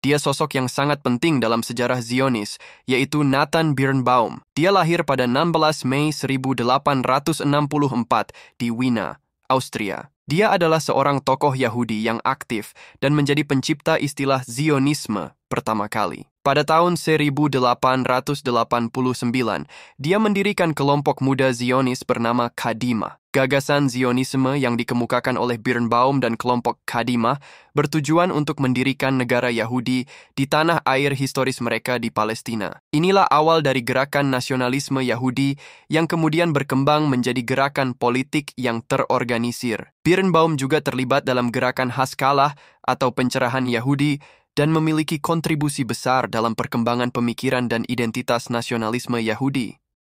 Dia sosok yang sangat penting dalam sejarah Zionis, yaitu Nathan Birnbaum. Dia lahir pada 16 Mei 1864 di Wina, Austria. Dia adalah seorang tokoh Yahudi yang aktif dan menjadi pencipta istilah Zionisme pertama kali. Pada tahun 1889, dia mendirikan kelompok muda Zionis bernama Kadima. Gagasan Zionisme yang dikemukakan oleh Birnbaum dan kelompok Kadima bertujuan untuk mendirikan negara Yahudi di tanah air historis mereka di Palestina. Inilah awal dari gerakan nasionalisme Yahudi yang kemudian berkembang menjadi gerakan politik yang terorganisir. Birnbaum juga terlibat dalam gerakan Haskalah atau pencerahan Yahudi dan memiliki kontribusi besar dalam perkembangan pemikiran dan identitas nasionalisme Yahudi.